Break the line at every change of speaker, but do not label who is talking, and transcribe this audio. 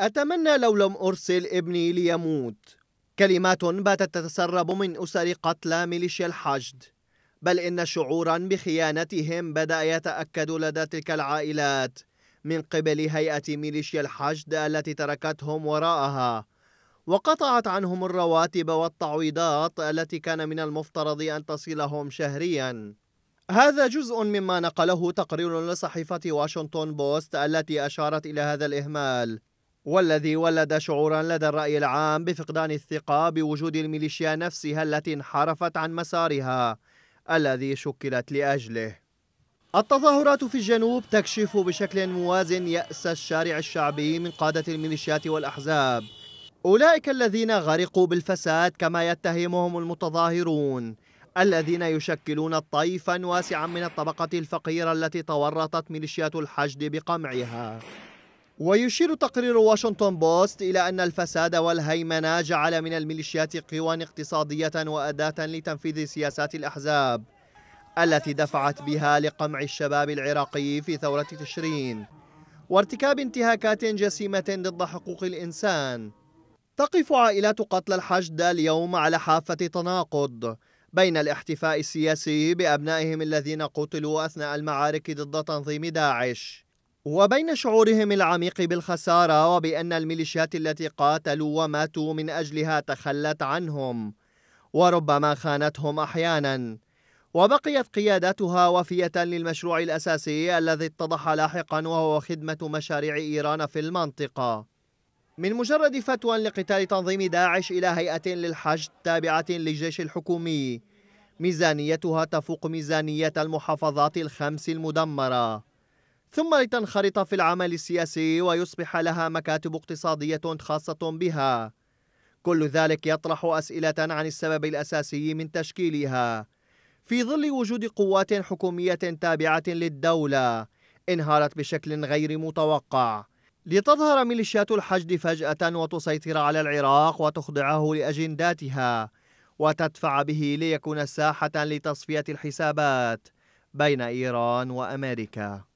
أتمنى لو لم أرسل ابني ليموت كلمات باتت تتسرب من أسر قتلى ميليشيا الحشد بل إن شعورا بخيانتهم بدأ يتأكد لدى تلك العائلات من قبل هيئة ميليشيا الحشد التي تركتهم وراءها وقطعت عنهم الرواتب والتعويضات التي كان من المفترض أن تصلهم شهرياً هذا جزء مما نقله تقرير لصحيفة واشنطن بوست التي أشارت إلى هذا الإهمال والذي ولد شعورا لدى الرأي العام بفقدان الثقة بوجود الميليشيا نفسها التي انحرفت عن مسارها الذي شكلت لأجله التظاهرات في الجنوب تكشف بشكل موازن يأس الشارع الشعبي من قادة الميليشيات والأحزاب أولئك الذين غرقوا بالفساد كما يتهمهم المتظاهرون الذين يشكلون طيفا واسعا من الطبقة الفقيرة التي تورطت ميليشيات الحشد بقمعها ويشير تقرير واشنطن بوست إلى أن الفساد والهيمنة جعل من الميليشيات قوى اقتصادية وأداة لتنفيذ سياسات الأحزاب التي دفعت بها لقمع الشباب العراقي في ثورة تشرين وارتكاب انتهاكات جسيمة ضد حقوق الإنسان تقف عائلات قتل الحشد اليوم على حافة تناقض بين الاحتفاء السياسي بأبنائهم الذين قتلوا أثناء المعارك ضد تنظيم داعش وبين شعورهم العميق بالخسارة وبأن الميليشيات التي قاتلوا وماتوا من أجلها تخلت عنهم وربما خانتهم أحيانا وبقيت قيادتها وفية للمشروع الأساسي الذي اتضح لاحقا وهو خدمة مشاريع إيران في المنطقة من مجرد فتوى لقتال تنظيم داعش إلى هيئة للحشد تابعة للجيش الحكومي ميزانيتها تفوق ميزانية المحافظات الخمس المدمرة ثم لتنخرط في العمل السياسي ويصبح لها مكاتب اقتصادية خاصة بها. كل ذلك يطرح أسئلة عن السبب الأساسي من تشكيلها. في ظل وجود قوات حكومية تابعة للدولة انهارت بشكل غير متوقع. لتظهر ميليشيات الحشد فجأة وتسيطر على العراق وتخضعه لأجنداتها وتدفع به ليكون ساحة لتصفية الحسابات بين إيران وأمريكا.